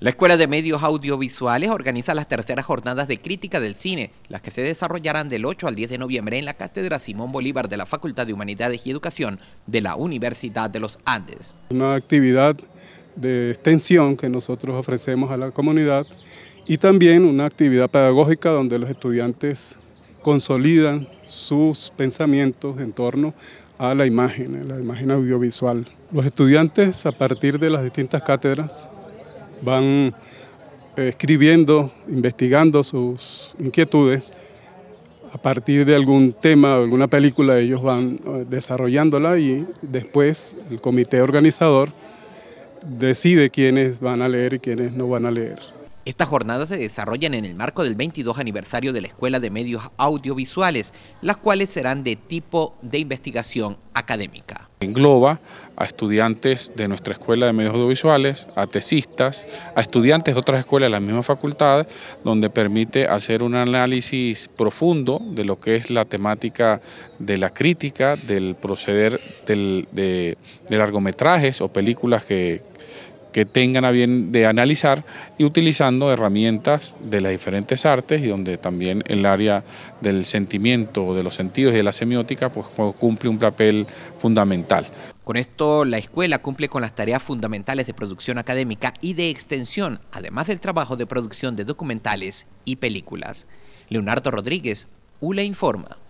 La Escuela de Medios Audiovisuales organiza las terceras jornadas de crítica del cine, las que se desarrollarán del 8 al 10 de noviembre en la Cátedra Simón Bolívar de la Facultad de Humanidades y Educación de la Universidad de los Andes. Una actividad de extensión que nosotros ofrecemos a la comunidad y también una actividad pedagógica donde los estudiantes consolidan sus pensamientos en torno a la imagen, la imagen audiovisual. Los estudiantes a partir de las distintas cátedras van eh, escribiendo, investigando sus inquietudes. A partir de algún tema o alguna película ellos van eh, desarrollándola y después el comité organizador decide quiénes van a leer y quiénes no van a leer. Estas jornadas se desarrollan en el marco del 22 aniversario de la Escuela de Medios Audiovisuales, las cuales serán de tipo de investigación académica. Engloba a estudiantes de nuestra Escuela de Medios Audiovisuales, a tesistas, a estudiantes de otras escuelas de la misma facultad, donde permite hacer un análisis profundo de lo que es la temática de la crítica, del proceder de largometrajes o películas que, que tengan a bien de analizar y utilizando herramientas de las diferentes artes y donde también el área del sentimiento, de los sentidos y de la semiótica pues, pues cumple un papel fundamental. Con esto, la escuela cumple con las tareas fundamentales de producción académica y de extensión, además del trabajo de producción de documentales y películas. Leonardo Rodríguez, ULA Informa.